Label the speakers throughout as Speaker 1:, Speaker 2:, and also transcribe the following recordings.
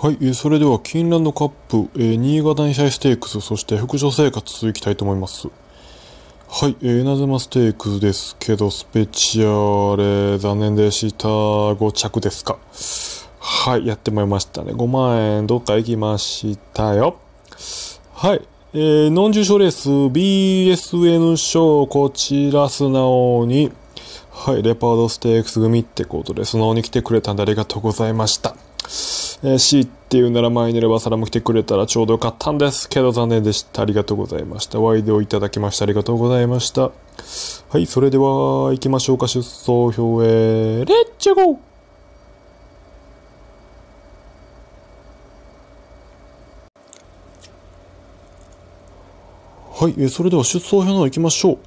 Speaker 1: はい、えー、それでは金蘭のカップ、えー、新潟に試ステークス、そして副所生活いきたいと思います。はい、えー、稲妻ステークスですけど、スペチアレ、残念でした。5着ですか。はい、やってまいりましたね。5万円、どっか行きましたよ。はい、えー、ノン重賞レース、BSN 賞、こちら素直に、はい、レパードステークス組ってことで、素直に来てくれたんでありがとうございました。えー、C っていうなら前にレバサラも来てくれたらちょうどよかったんですけど残念でした。ありがとうございました。ワイドをいただきましてありがとうございました。はい、それでは行きましょうか。出走表へ。レッチゴーはい、それでは出走表の行きましょう。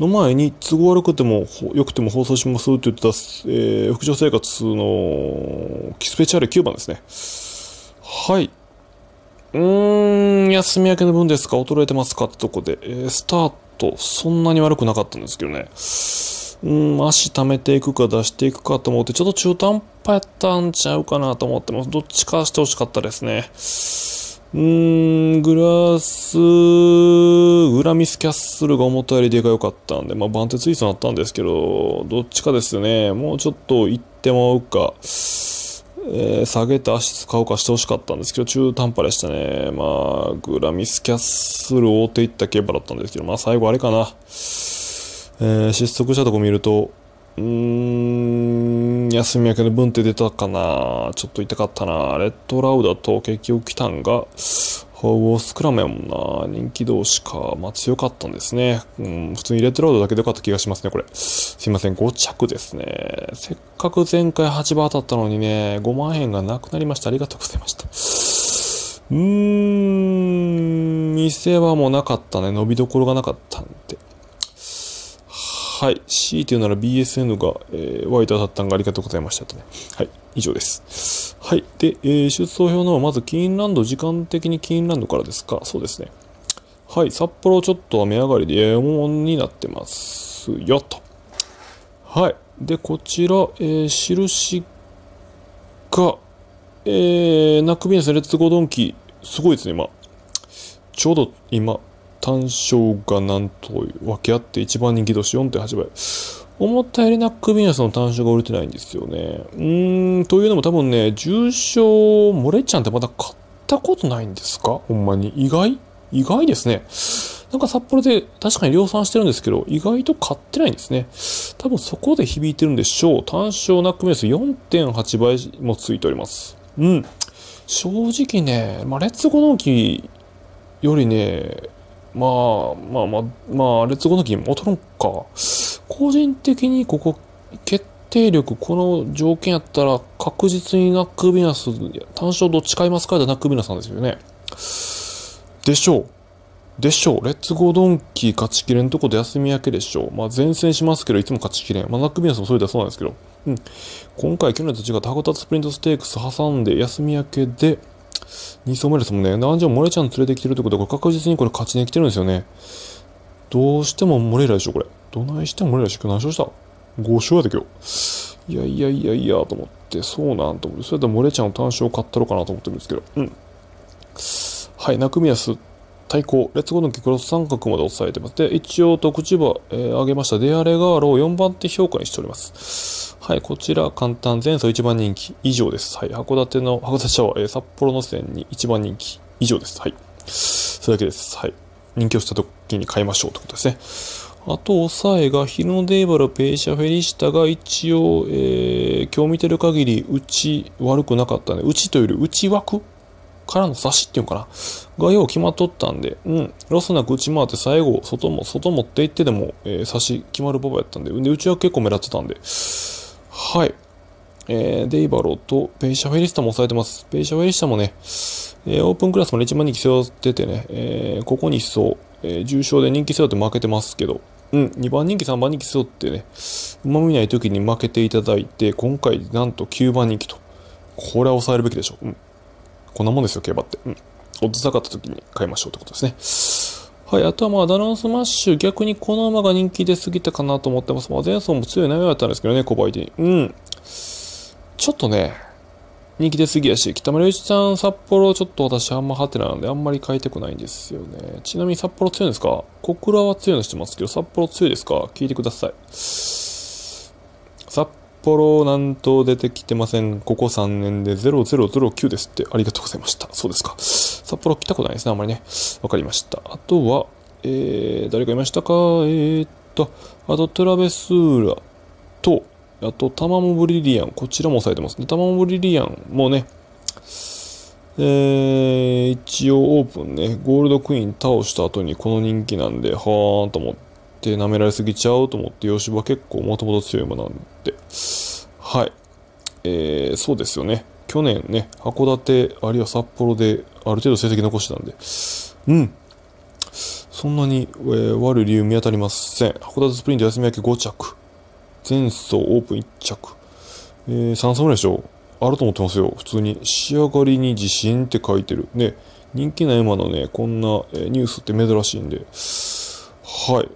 Speaker 1: の前に都合悪くても、良くても放送しますって言ってた、えー、副長生活のキスペチャーレ9番ですね。はい。うーん、休み明けの分ですか衰えてますかってとこで、えー、スタート、そんなに悪くなかったんですけどね。うん、足溜めていくか出していくかと思って、ちょっと中途半端やったんちゃうかなと思ってます。どっちかしてほしかったですね。うん、グラス、グラミスキャッスルが思ったよりでかよかったんで、まあ、番手ツイストになったんですけど、どっちかですね。もうちょっと行ってもらうか、えー、下げて足使うかしてほしかったんですけど、中途半端でしたね。まあ、グラミスキャッスル追手ていった競馬だったんですけど、まあ、最後あれかな。えー、失速したとこ見ると、うーん、休み明けの分って出たかな。ちょっと痛かったな。レッドラウダと結局来たんが、ホースクラムやもんな。人気同士か。まあ強かったんですね。うん、普通にレッドラウドだけでよかった気がしますね、これ。すいません、5着ですね。せっかく前回8番当たったのにね、5万円がなくなりました。ありがとうございました。うーん、店はもうなかったね。伸びどころがなかったんで。はい。強いてうなら BSN が、えー、アタたタンがありがとうございましたとね。はい。以上です。はい。で、えー、出走表のまずキーンランド、時間的にキーンランドからですか。そうですね。はい。札幌ちょっと雨上がりで、ええもんになってますよと。はい。で、こちら、えー、印が、えー、ナックビーナスレッツゴードンキー、すごいですね、今。ちょうど今、単勝がなんと分け合って一番人気年4.8倍。思ったよりナックビナスの単勝が売れてないんですよね。うーん、というのも多分ね、重症、モレちゃんってまだ買ったことないんですかほんまに。意外意外ですね。なんか札幌で確かに量産してるんですけど、意外と買ってないんですね。多分そこで響いてるんでしょう。単勝ナックビナス4.8倍もついております。うん。正直ね、まあ、レッツゴドンキよりね、まあ、まあまあ、まあ、レッツゴーの銀も取るんか。個人的にここ、決定力、この条件やったら、確実にナックビナス、単勝どっち買いますかてナックビナスなんですよね。でしょう。でしょう。レッツゴードンキー勝ちきれんとこで休み明けでしょう。まあ、前線しますけど、いつも勝ちきれん。まあ、ナックビナスもそれではそうなんですけど。うん。今回、去年と違って、コタツプリントステークス挟んで、休み明けで、2層目ですもんね。なんじゃモレちゃん連れてきてるってことは、これ確実にこれ勝ちに来てるんですよね。どうしてもモレイラでしょ、これ。どないしてもモレイラでしょ。何勝した ?5 勝やで今日。いやいやいやいや、と思って、そうなんと思って、それでモレちゃんの単勝買ったろうかなと思ってるんですけど。うん。はい、中宮す対抗、レッツゴーのキクロス三角まで押さえてます。で、一応特口場、えー、上げました。デアレガーロを4番手評価にしております。はい、こちら簡単前走1番人気以上です。はい、函館の、函館シャワー、えー、札幌の線に1番人気以上です。はい。それだけです。はい。人気をした時に買いましょうってことですね。あと、抑えが、ヒルノデーバル、ペイシャ、フェリシタが一応、えー、今日見てる限り、うち悪くなかったね。うちというより、内枠からの差しっていうのかな。がよう決まっとったんで、うん。ロスなく打ち回って最後、外も、外持っていってでも、えー、差し決まるパパやったんで、んで、うちは結構目立ってたんで、はい。えー、デイバローとペイシャフェリスタも抑えてます。ペイシャフェリスタもね、えー、オープンクラスもね、1万人気背負っててね、えー、ここにそう、えー、重傷で人気背負って負けてますけど、うん、2番人気、3番人気背負ってね、うまみない時に負けていただいて、今回なんと9番人気と。これは抑えるべきでしょう。うん。こんなもんですよ、競馬って。うん。おっと下がった時に買いましょうってことですね。はい、あとはまあダノンスマッシュ、逆にこの馬が人気出すぎたかなと思ってます。まあ、前走も強い悩みだったんですけどね、小林に。うん。ちょっとね、人気出すぎやし、北村祐一さん、札幌、ちょっと私あんまハテナなんで、あんまり変えたくないんですよね。ちなみに札幌強いんですか小倉は強いのしてますけど、札幌強いですか聞いてください。札幌、なんと出てきてません。ここ3年で0009ですって。ありがとうございました。そうですか。札幌来たことないですね、あんまりね。わかりました。あとは、えー、誰かいましたかえー、っと、あとトラベスーラと、あとタマモブリリアン、こちらも押さえてますね。タマモブリリアンもね、えー、一応オープンね、ゴールドクイーン倒した後にこの人気なんで、はーんと思って、舐められすぎちゃうと思って、吉芝結構もともと強いもなんで、はい。えー、そうですよね。去年ね、函館、あるいは札幌である程度成績残してたんで、うん。そんなに、えー、悪い理由見当たりません。函館スプリント休み明け5着。前走オープン1着。えー、3走ぐらいでしょ。あると思ってますよ。普通に。仕上がりに自信って書いてる。ね。人気な馬のね、こんな、えー、ニュースって珍しいんで。はい。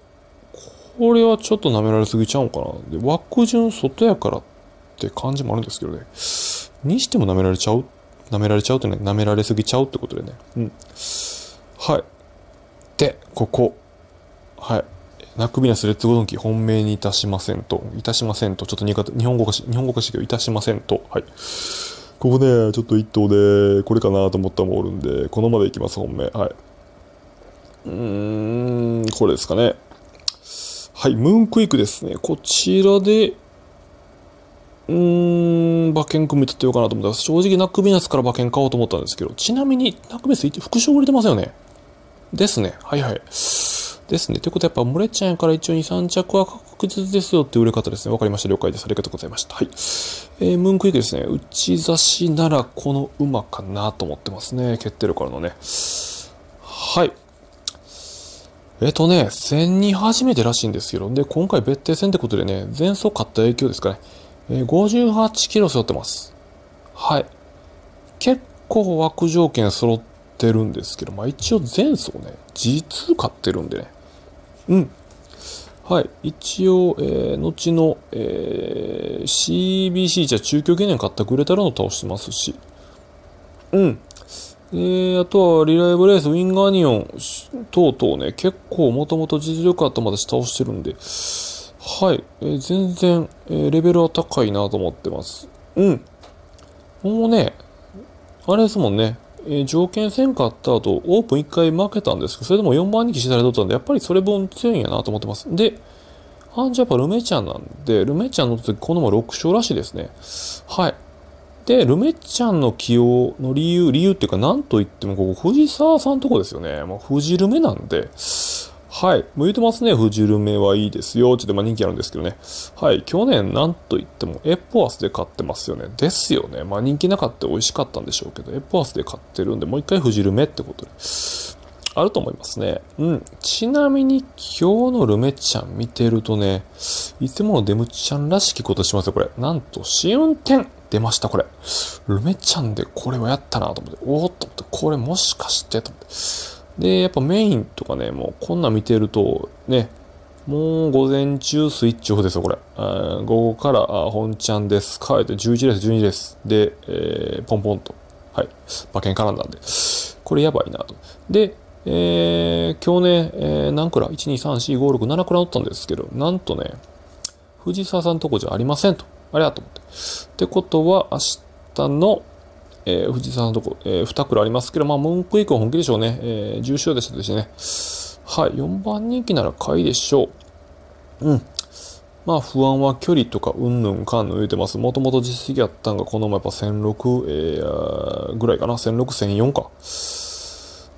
Speaker 1: これはちょっと舐められすぎちゃうんかな。で、枠順外やからって感じもあるんですけどね。にしても舐められちゃう舐められちゃうとね、舐められすぎちゃうってことでね。うん。はい。で、ここ。はい。なくびナすレッツゴドンキ本命にいたしませんと。いたしませんと。ちょっと日本語がし、日本語化しけど、いたしませんと。はい。ここね、ちょっと一頭で、これかなと思ったもおるんで、このまでいきます、本命。はい。うーん、これですかね。はい、ムーンクイックですね。こちらで、うーん、馬券組み立てようかなと思ったす。正直ナックビーナスから馬券買おうと思ったんですけど、ちなみにナックビーナス一副賞売れてますよね。ですね。はいはい。ですね。ということはやっぱ漏れちゃんから一応2、3着は確実ですよって売れ方ですね。わかりました。了解です。ありがとうございました。はい。えー、ムーンクイックですね。打ち差しならこの馬かなと思ってますね。決定力からのね。はい。えっとね、戦に初めてらしいんですけど、で、今回別定戦ってことでね、前走勝った影響ですかね。え58キロ背負ってます。はい。結構枠条件揃ってるんですけど、まあ一応前走ね、G2 買ってるんでね。うん。はい。一応、えー、後の、えー、CBC じゃ中距記念買ったくれたらの倒してますし。うん。えー、あとは、リライブレース、ウィンガーニオン、等々ね、結構もともと実力あったまし倒してるんで、はい、えー、全然、えー、レベルは高いなと思ってます。うん。もうね、あれですもんね、えー、条件戦勝った後、オープン1回負けたんですけど、それでも4番に岸田で取ったんで、やっぱりそれ分強いんやなと思ってます。で、アンジャパルメちゃんなんで、ルメちゃんの時、このまま6勝らしいですね。はい。で、ルメちゃんの起用の理由、理由っていうか、なんといっても、ここ、藤沢さんとこですよね。もう、藤ルメなんで、はい。向いてますね。フジルメはいいですよ。ちょっとまあ人気あるんですけどね。はい。去年なんといってもエポアスで買ってますよね。ですよね。まあ人気なかった美味しかったんでしょうけど、エポアスで買ってるんで、もう一回フジルメってことで。あると思いますね。うん。ちなみに今日のルメちゃん見てるとね、いつものデムちゃんらしきことしますよ、これ。なんと、試運転出ました、これ。ルメちゃんでこれをやったなと思って、おおっと思って、これもしかしてと思って。で、やっぱメインとかね、もうこんなん見てると、ね、もう午前中スイッチオフですよ、これ。午後から本ちゃんです。帰って11です、12です。で、えー、ポンポンと。はい。馬券絡んだんで。これやばいなと。で、えー、今日ね、えー、何蔵 ?1,2,3,4,5,6,7 ラ乗ったんですけど、なんとね、藤沢さんとこじゃありませんと。あれやと思って。ってことは、明日のえー、藤井さんのとこ、えー、2区ありますけど、まあ、文句以降本気でしょうね。えー、重賞でしたでしね。はい、4番人気なら買いでしょう。うん。まあ、不安は距離とか、うんぬんかんぬん言うてます。もともと実績あったんが、このままやっぱ1006、えー、ぐらいかな。1006、1004か。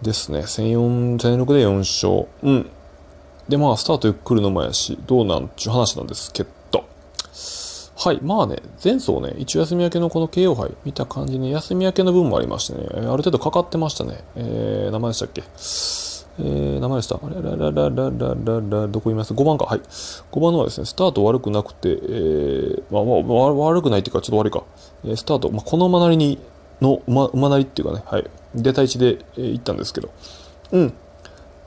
Speaker 1: ですね。1004、1006で4勝。うん。で、まあ、スタートゆっくりの前やし、どうなんちゅう話なんですけど、はい。まあね、前走ね、一応休み明けのこの慶応杯見た感じに、休み明けの分もありましてね、ある程度かかってましたね。えー、名前でしたっけえー、名前でした。あれ、ららららららら、どこいます ?5 番か。はい。5番のはですね、スタート悪くなくて、えー、まあ、まあ、悪くないっていうか、ちょっと悪いか。えー、スタート、まあ、この馬なりに、の馬、馬なりっていうかね、はい。出た位置で、えー、行ったんですけど。うん。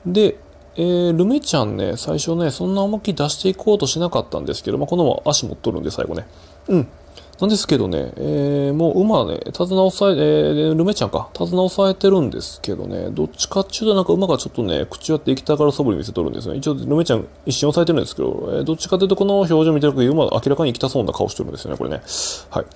Speaker 1: で、えー、ルメちゃんね、最初ね、そんな重き出していこうとしなかったんですけど、まあ、このまま足持っとるんで、最後ね。うん。なんですけどね、えー、もう馬ね、手綱押さえ、えー、ルメちゃんか、手綱押さえてるんですけどね、どっちかっちゅうとなんか馬がちょっとね、口割って行きたからそぶり見せとるんですね。一応、ルメちゃん一瞬押さえてるんですけど、えー、どっちかというとこの表情見てるとき、馬明らかに行きたそうな顔してるんですよね、これね。はい。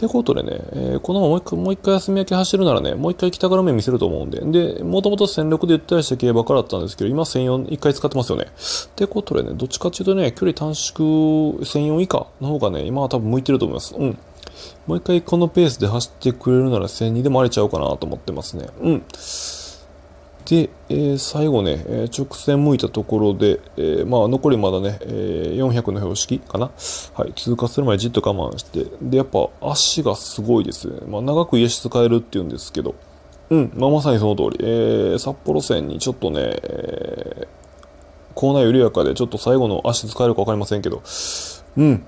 Speaker 1: てことでね、えー、このままもう一回、もう回休み明け走るならね、もう一回北から目見せると思うんで、で、もともと戦力で言ったりして競馬からだったんですけど、今戦4一回使ってますよね。ってことでね、どっちかっていうとね、距離短縮戦4以下の方がね、今は多分向いてると思います。うん。もう一回このペースで走ってくれるなら1002でもありちゃうかなと思ってますね。うん。で、えー、最後ね、えー、直線向いたところで、えー、まあ、残りまだね、え400の標識かな、はい、通過する前じっと我慢して、で、やっぱ足がすごいですね。まあ、長く家室変えるっていうんですけど、うん、まあ、まさにその通り、え札幌線にちょっとね、えー、校内緩やかで、ちょっと最後の足使えるか分かりませんけど、うん、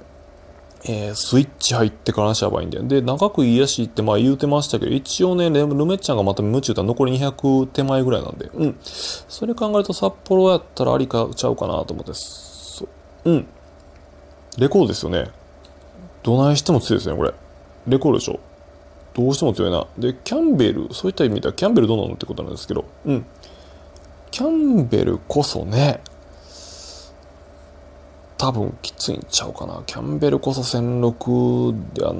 Speaker 1: えー、スイッチ入ってからしゃばいいんだよ。で、長く癒しってまあ言うてましたけど、一応ね、ルメッチャンがまた無中ら残り200手前ぐらいなんで、うん。それ考えると札幌やったらありかちゃうかなと思って、そうん。レコードですよね。どないしても強いですね、これ。レコードでしょ。どうしても強いな。で、キャンベル、そういった意味ではキャンベルどうなのってことなんですけど、うん。キャンベルこそね、多分きついんちゃうかな。キャンベルこそ1006だな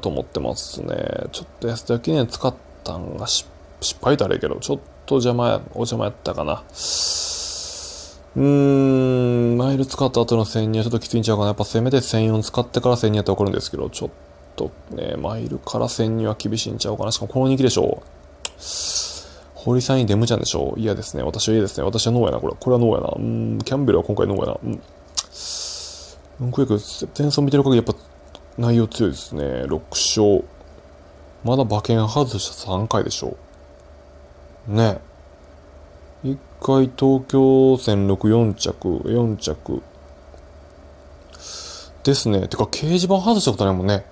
Speaker 1: と思ってますね。ちょっと安田記念使ったんが失敗だれけど、ちょっと邪魔や、お邪魔やったかな。うーん、マイル使った後の1 0 0はちょっときついんちゃうかな。やっぱせめて1004使ってから1000やったら分かるんですけど、ちょっとね、マイルから1000は厳しいんちゃうかな。しかもこの人気でしょう。堀さんにデムちゃんでしょ嫌ですね。私は嫌ですね。私はノーやな、これ。これはノーやな。うん、キャンベルは今回ノーやな。うん文句力、点戦争見てる限りやっぱ内容強いですね。6勝。まだ馬券外した3回でしょう。ね1回東京戦64着、4着。ですね。てか掲示板外したことないもんね。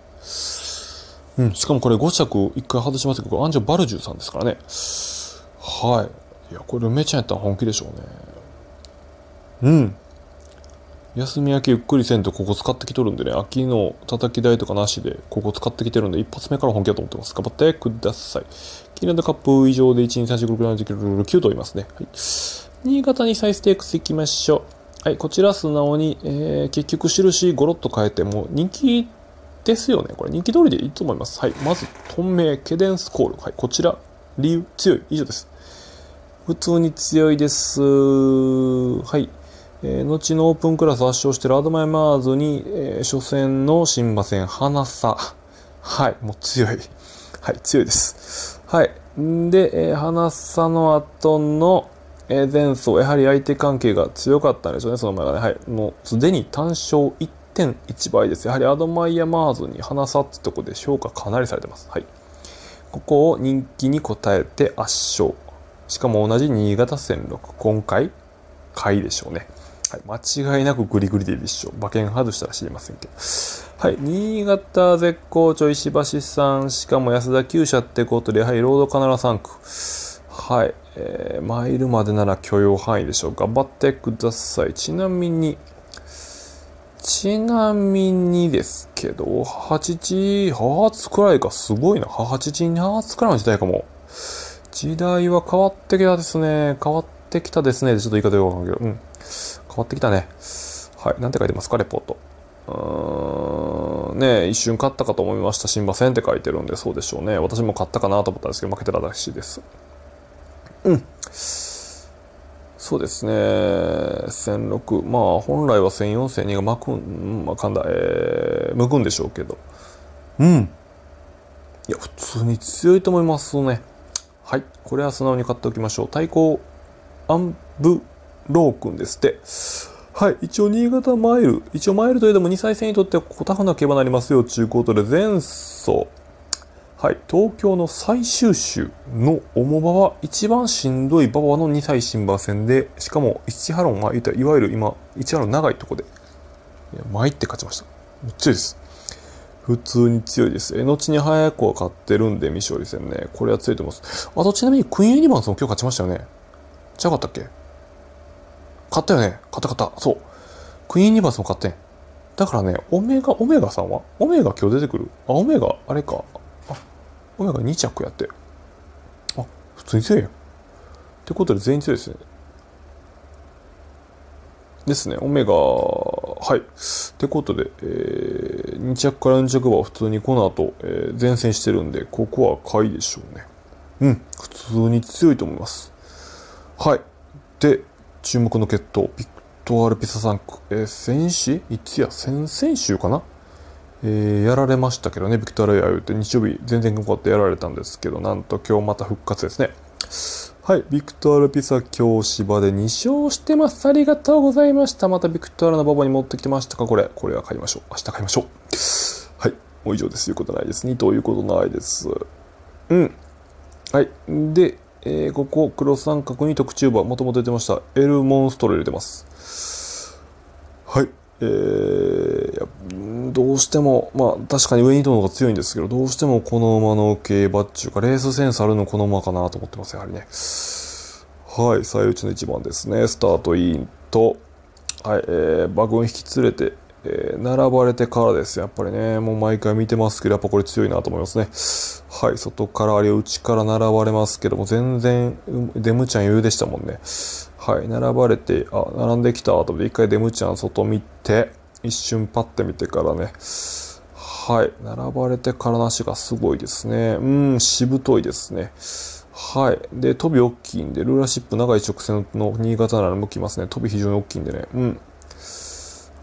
Speaker 1: うん、しかもこれ5着1回外しますけど、アンジョ・バルジュさんですからね。はい。いや、これメちゃんやったら本気でしょうね。うん。休み明けゆっくりせんとここ使ってきとるんでね、秋の叩き台とかなしで、ここ使ってきてるんで、一発目から本気だと思ってます。頑張ってください。キーランドカップ以上で1、2、3、4、5、6、7、9といますね。はい。新潟にサイステークス行きましょう。はい、こちら素直に、えー、結局印ゴロッと変えても人気ですよね。これ人気通りでいいと思います。はい、まず、トンメイ、ケデンスコール。はい、こちら、理由、強い、以上です。普通に強いです。はい。えー、後のオープンクラス圧勝してるアドマイマーズに、えー、初戦の新馬戦、花さ。はい、もう強い。はい、強いです。はい。で、えー、花さの後の、えー、前走、やはり相手関係が強かったんですよね、その前がね。はい。もうすでに単勝1.1倍です。やはりアドマイヤマーズに花さってとこで評価かなりされてます。はい。ここを人気に応えて圧勝。しかも同じ新潟戦6、今回、回でしょうね。はい、間違いなくグリグリで一緒馬券外したら知りませんけど。はい、新潟絶好調、石橋さん、しかも安田厩舎ってことで、やはりロードカナラ3区。はい、えー、マイルまでなら許容範囲でしょう。頑張ってください。ちなみに、ちなみにですけど、母父、母初くらいか、すごいな。母父に母初くらいの時代かも。時代は変わってきたですね。変わってきたですね。ちょっと言い方よくわかんないけど。うん。変わってきたね。はい。なんて書いてますか、レポート。うーん。ね一瞬勝ったかと思いました。新馬戦って書いてるんで、そうでしょうね。私も勝ったかなと思ったんですけど、負けてたらしいです。うん。そうですね。1006。まあ、本来は1 0 4 0 0 2が巻くん、まあ、んだ、えー、むくんでしょうけど。うん。いや、普通に強いと思いますね。はい。これは素直に買っておきましょう。対抗、アンブロー君ですって。はい。一応、新潟マイル。一応、マイルといえども、2歳戦にとっては、こたタフな競馬になりますよ、ということで、前走。はい。東京の最終週の重場は、一番しんどい馬場の2歳新馬戦で、しかも、一ハロンがいわゆる今、一ロン長いとこで、いや、参って勝ちました。強いです。普通に強いです。えのちに早くは勝ってるんで、未勝利戦ね。これは強いと思います。あと、ちなみに、クイーンユニバースも今日勝ちましたよね。ちゃうかったっけ買ったよね買った買ったそうクイーンニバースも買ってんだからねオメガオメガさんはオメガ今日出てくるあオメガあれかあオメガ2着やってあ普通に強いやんってことで全員強いですねですねオメガはいってことで、えー、2着から4着は普通にこの後、えー、前線してるんでここは買いでしょうねうん普通に強いと思いますはいで注目の決闘、ビクトアル・ピサさん、えー、先週いつや、先々週かなえー、やられましたけどね、ビクトル・アって日曜日、全然こうやってやられたんですけど、なんと今日また復活ですね。はい、ビクトアル・ピサ今日芝で2勝してます。ありがとうございました。またビクトルのババに持ってきてましたかこれ、これは買いましょう。明日買いましょう。はい、もう以上です。言うことないです。2ということないです。うん。はい。で、えー、ここ、黒三角に特注馬、もともと出てました、エルモンストロ入れてます。はい。えー、どうしても、まあ確かに上にいたのが強いんですけど、どうしてもこの馬の競馬っていうか、レースセンスあるのこの馬かなと思ってます、やはりね。はい、最内の1番ですね。スタートインと、はい、えー、馬群引き連れて、えー、並ばれてからです。やっぱりね、もう毎回見てますけど、やっぱこれ強いなと思いますね。はい、外からあれ、内から並ばれますけども、全然、デムちゃん余裕でしたもんね。はい、並ばれて、あ、並んできたと思って、一回デムちゃん外見て、一瞬パッて見てからね、はい、並ばれてからなしがすごいですね。うん、しぶといですね。はい。で、飛び大きいんで、ルーラシップ長い直線の新潟なら向きますね。飛び非常に大きいんでね。うん。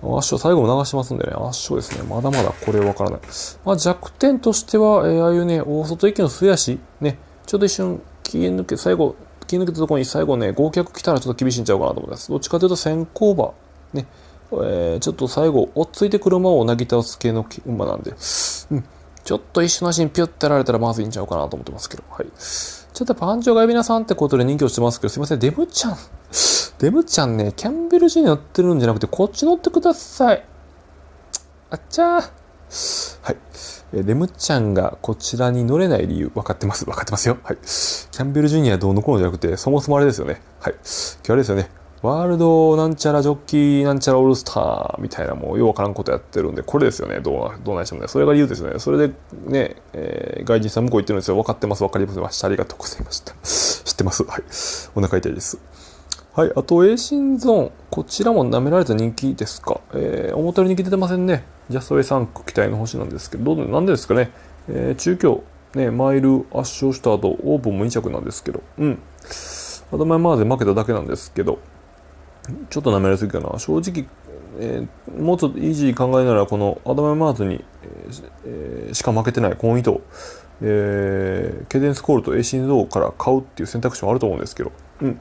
Speaker 1: 圧勝、最後も流しますんでね、圧勝ですね。まだまだこれわからない。まあ、弱点としては、えー、ああいうね、大外駅の末足、ね、ちょっと一瞬、切り抜け、最後、切り抜けたところに最後ね、合脚来たらちょっと厳しいんちゃうかなと思います。どっちかというと先行馬、ね、えー、ちょっと最後、追っついて車をなぎ倒す系の馬なんで、うん。ちょっと一瞬の足にピュッてやられたらまずいんちゃうかなと思ってますけど、はい。ちょっとパンチョガイビナさんってことで人気をしてますけど、すいません、デブちゃん。デブちゃんね、キャンベルジニに乗ってるんじゃなくて、こっち乗ってください。あっちゃー。はい。え、レムちゃんがこちらに乗れない理由、分かってます。分かってますよ。はい。キャンベルジュニアどうのこうのじゃなくて、そもそもあれですよね。はい。今日あれですよね。ワールドなんちゃらジョッキーなんちゃらオールスターみたいなもうようわからんことやってるんで、これですよね。どう、どうなんしてもね。それが理由ですよね。それでね、えー、外人さん向こう行ってるんですよ。分かってます。分かりました。ありがとうございました。知ってます。はい。お腹痛いです。はい、あと、エイシンゾーン。こちらも舐められた人気ですか。えー、思ったより人気出てませんね。ジャストウェイ3区期待の星なんですけど、どなんでですかね。えー、中京、ね、マイル圧勝した後、オープンも2着なんですけど、うん。アド頭前まで負けただけなんですけど、ちょっと舐められすぎかな。正直、えー、もうちょっとイージー考えなら、このアダイマーズに、えー、しか負けてない婚姻と、えー、ケデンスコールとエイシンゾーから買うっていう選択肢もあると思うんですけど、うん。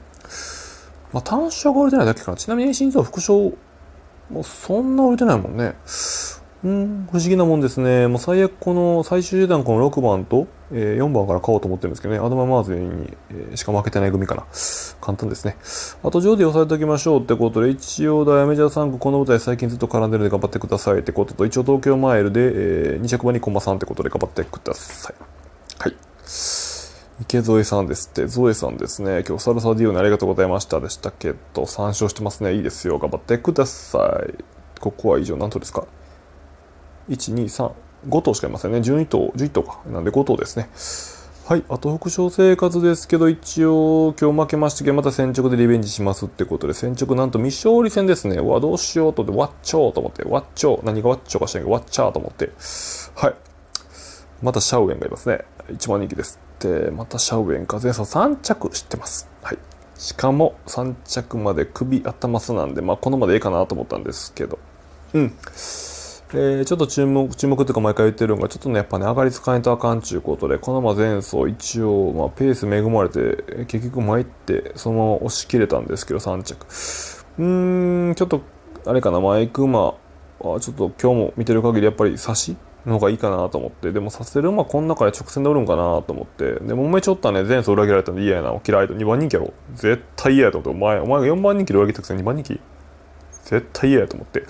Speaker 1: まあ、単車が売れてないだけかな。ちなみに心臓副賞、もうそんな売れてないもんね。うん、不思議なもんですね。もう最悪この最終手段この6番と、えー、4番から買おうと思ってるんですけどね。アドママーズに、えー、しか負けてない組かな。簡単ですね。あと、上で押さえておきましょうってことで、一応ダイメジャー3区この舞台最近ずっと絡んでるんで頑張ってくださいってことと、一応東京マイルで、えー、2着馬にコンマ3ってことで頑張ってください。池添さんですって、ゾエさんですね。今日サルサディオにありがとうございましたでしたけど、参照してますね。いいですよ。頑張ってください。ここは以上、何頭ですか ?1、2、3、5頭しかいませんね。12頭、11頭か。なんで5頭ですね。はい。あと、副賞生活ですけど、一応、今日負けましたけど、また先着でリベンジしますってことで、先着なんと未勝利戦ですね。わ、どうしようと思って、わっちょーと思って、わっちょー。何がわっちょーかしらんけど、わっちゃーと思って。はい。またシャウエンがいますね。一番人気です。て、またシャウエン、カゼン3着知ってます。はい。しかも3着まで首頭すなんで、まあ、このまでいいかなと思ったんですけど。うん。えー、ちょっと注目、注目っていうか毎回言ってるのが、ちょっとね、やっぱね、上がり使えんとあかんちゅうことで、このま前走一応、まあ、ペース恵まれて、結局参って、そのまま押し切れたんですけど、3着。うん、ちょっと、あれかな、マイク馬は、ちょっと今日も見てる限り、やっぱり差しのがいいかなと思ってでもさせる馬この中で直線でおるんかなと思ってでもめちょっとね前走裏切られたの嫌やな嫌いと2番人気やろ絶対嫌やと思ってお前お前が4番人気で裏切ったくせに2番人気絶対嫌やと思って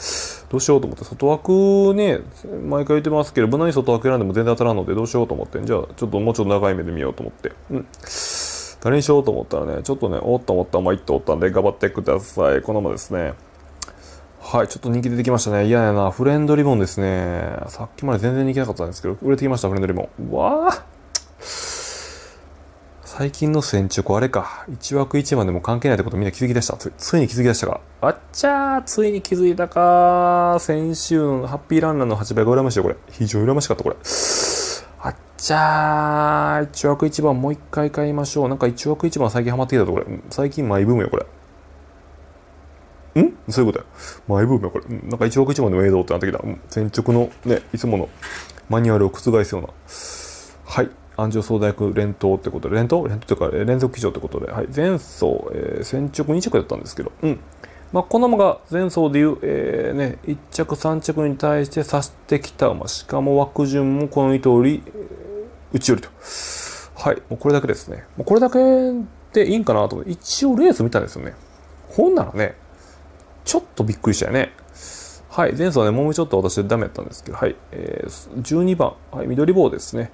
Speaker 1: どうしようと思って外枠ね毎回言ってますけど無難に外枠選んでも全然当たらんのでどうしようと思ってじゃあちょっともうちょっと長い目で見ようと思ってうん誰にしようと思ったらねちょっとねおっと思ったまあ1頭おったんで頑張ってくださいこのままですねはい、ちょっと人気出てきましたね。嫌やな。フレンドリボンですね。さっきまで全然人気なかったんですけど、売れてきました、フレンドリボン。うわあ最近の戦直あれか。1枠1番でも関係ないってことみんな気づき出した。ついに気づき出したか。あっちゃー、ついに気づいたか先週のハッピーランナーの8倍が羨ましいよ、これ。非常に羨ましかった、これ。あっちゃー、1枠1番もう一回買いましょう。なんか1枠1番最近ハマってきたと、これ。最近マイブームよ、これ。んそういうことや。マイブームや、これ。なんか一億一万でもええぞってなってきた。前直のね、いつものマニュアルを覆すような。はい。安城総大学連投ってことで、連投連投というか、連続騎乗ってことで、はい。前走、えー、先直2着だったんですけど、うん。まあ、この馬が前走でいう、えー、ね、1着3着に対して差してきた馬。しかも枠順もこの通り、ち寄りと。はい。もうこれだけですね。もうこれだけでいいんかなと思って、一応レース見たんですよね。本ならね、ちょっとびっくりしたよね。はい、前走ね、もうちょっと私ダメだったんですけど、はい、えー、12番、はい、緑棒ですね。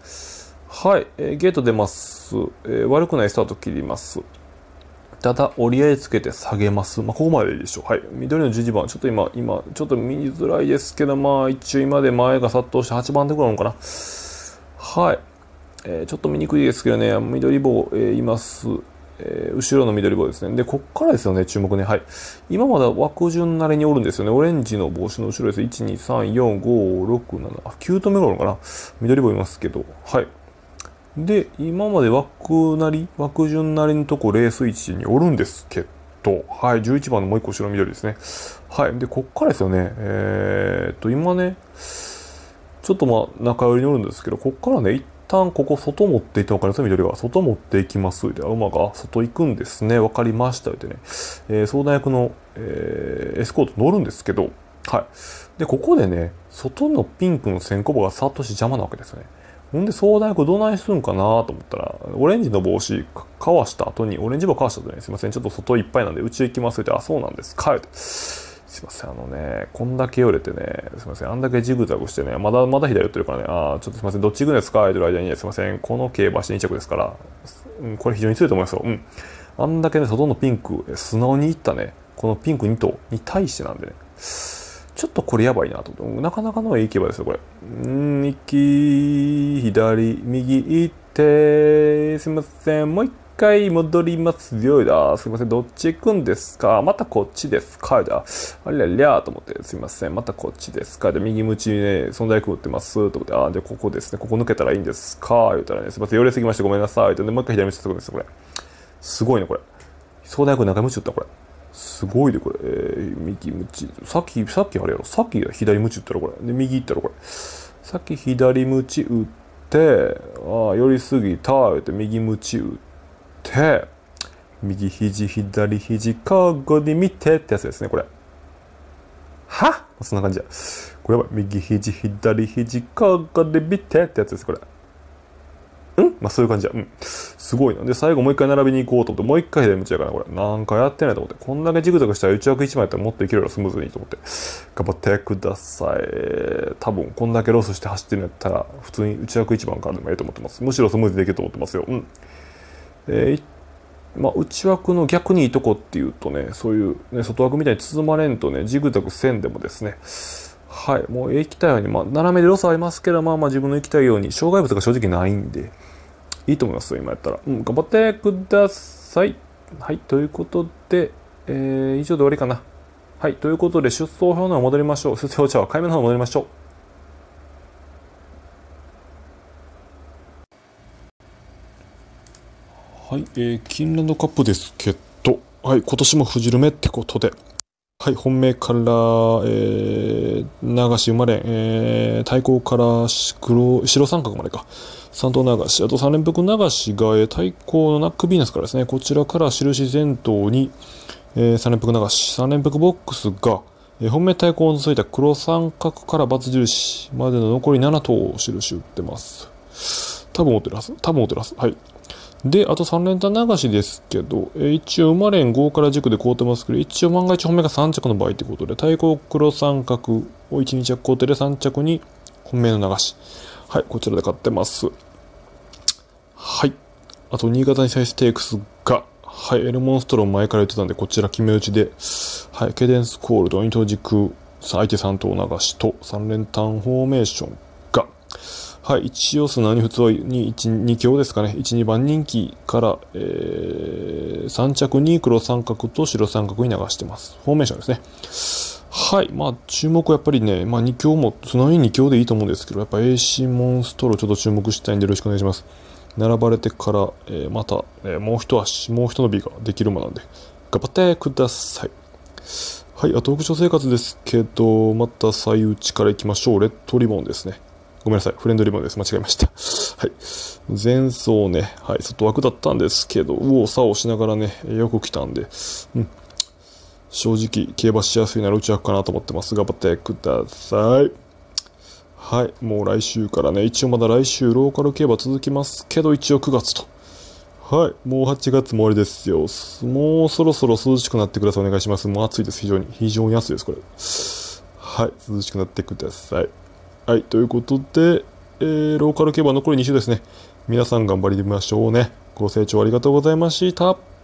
Speaker 1: はい、えー、ゲート出ます、えー、悪くないスタート切ります。ただ、折り合いつけて下げます。まあ、ここまででいいでしょう。はい。緑の1 2番、ちょっと今、今、ちょっと見づらいですけど、まあ、一応今で前が殺到して8番で来らいなのかな。はい。えー、ちょっと見にくいですけどね、緑棒、えー、います。えー、後ろの緑棒ですね。で、こっからですよね、注目ね。はい。今まだ枠順なりにおるんですよね。オレンジの帽子の後ろです。1、2、3、4、5、6、7。あ、9と目がおるのかな緑棒いますけど。はい。で、今まで枠なり、枠順なりのとこ、レース位置におるんですけど、はい。11番のもう1個後ろ緑ですね。はい。で、こっからですよね。えー、っと、今ね、ちょっとまあ、中寄りにおるんですけど、こっからね、旦ここ外持っていって分かります緑が。外持っていきますで、馬が外行くんですね。分かりましたってね。えー、相談役の、えー、エスコート乗るんですけど、はい。で、ここでね、外のピンクの線香がさっとして邪魔なわけですよね。ほんで、相談役どないするんかなと思ったら、オレンジの帽子かわした後に、オレンジ帽かわした後に、すいません、ちょっと外いっぱいなんで、うち行きますって、あ、そうなんですか、って。すいません、あのね、こんだけ折れてね、すいません、あんだけジグザグしてね、まだまだ左寄ってるからね、ああ、ちょっとすいません、どっちぐらいですかてる間に、ね、すいません、この競馬して2着ですから、うん、これ非常に強いと思いますよ。うん。あんだけね、外のピンク、素直にいったね、このピンク2頭に対してなんでね、ちょっとこれやばいなと思って、なかなかのいい競馬ですよ、これ。うん、行き、左、右行って、すいません、もう一回戻りますよいだ。すいません。どっち行くんですかまたこっちですかいだ。ありゃりゃーと思って、すいません。またこっちですかいだ。右きにね、存在くってます。と思って、あー、で、ここですね。ここ抜けたらいいんですか言うたらね、すいません。寄りすぎましてごめんなさい。で、もう一回左向きってこですよ、これ。すごいね、これ。在く役中ムチ打った、これ。すごいで、これ。えー、右ムチ。さっき、さっきあれやろ。さっき左ムチ打ったら、これ。で、右行ったら、これ。さっき左ムチ打って、ああ、寄りすぎた、言うて、右ムチ打って、て、右肘、左肘、交互で見てってやつですね、これ。はそんな感じだこれは右肘、左肘、交互で見てってやつです、これ。うんまあ、そういう感じだ。うん。すごいな。で、最後もう一回並びに行こうと思って、もう一回左道やから、これ。なんかやってないと思って。こんだけジグザグしたら内枠1枚やったらもっといけるよ、スムーズにと思って。頑張ってください。多分、こんだけロスして走ってるんやったら、普通に内枠1番からでもいいと思ってます。むしろスムーズにできると思ってますよ。うん。えー、まあ、内枠の逆にいいとこっていうとねそういう、ね、外枠みたいに包まれんとねジグザグ線でもですねはい、もう行きたいように、まあ、斜めでロスありますけど、まあまあ自分の行きたいように、障害物が正直ないんで、いいと思いますよ、今やったら。うん、頑張ってください。はい、ということで、えー、以上で終わりかな。はい、ということで、出走表の方戻りましょう。出走者は買い目の方戻りましょう。はい、えー、キンランドカップですけど、はい、今年も藤めってことで、はい、本命から、えー、流し生まれ、えー、対抗から白三角までか、三頭流し、あと三連複流しが、えー、対抗のナックビーナスからですね、こちらから印前頭に、えー、三連複流し、三連複ボックスが、えー、本命対抗を除いた黒三角から×印までの残り7頭を印打ってます。多分持ってるはず。多分持ってるはず。はい。で、あと3連単流しですけど、えー、一応馬連5から軸で凍ってますけど、一応万が一本命が3着の場合ってことで、対抗黒三角を1、2着工程で3着に本命の流し。はい、こちらで買ってます。はい。あと、新潟に再ステークスが、はい、エルモンストロン前から言ってたんで、こちら決め打ちで、はい、ケデンスコールド、イント軸、相手3頭流しと、3連単フォーメーションが、はい、一応砂普通に1、2強ですかね。1、2番人気から、えー、3着に黒三角と白三角に流してます。フォーメーションですね。はい。まあ、注目はやっぱりね、まあ、2強も、つまに2強でいいと思うんですけど、やっぱ AC モンストロちょっと注目したいんでよろしくお願いします。並ばれてから、えー、また、えー、もう一足、もう一伸びができる馬なんで、頑張ってください。はい、あと、屋上生活ですけど、また最内から行きましょう。レッドリボンですね。ごめんなさい。フレンドリーモです。間違えました。はい。前走ね、はい、外枠だったんですけど、右往左往しながらね、よく来たんで、うん。正直、競馬しやすいなら内枠かなと思ってます。頑張ってください。はい。もう来週からね、一応まだ来週ローカル競馬続きますけど、一応9月と。はい。もう8月も終わりですよ。もうそろそろ涼しくなってください。お願いします。もう暑いです。非常に。非常に暑いです。これ。はい。涼しくなってください。はい、ということで、えー、ローカル競馬残り2週ですね。皆さん頑張りましょうね。ご清聴ありがとうございました。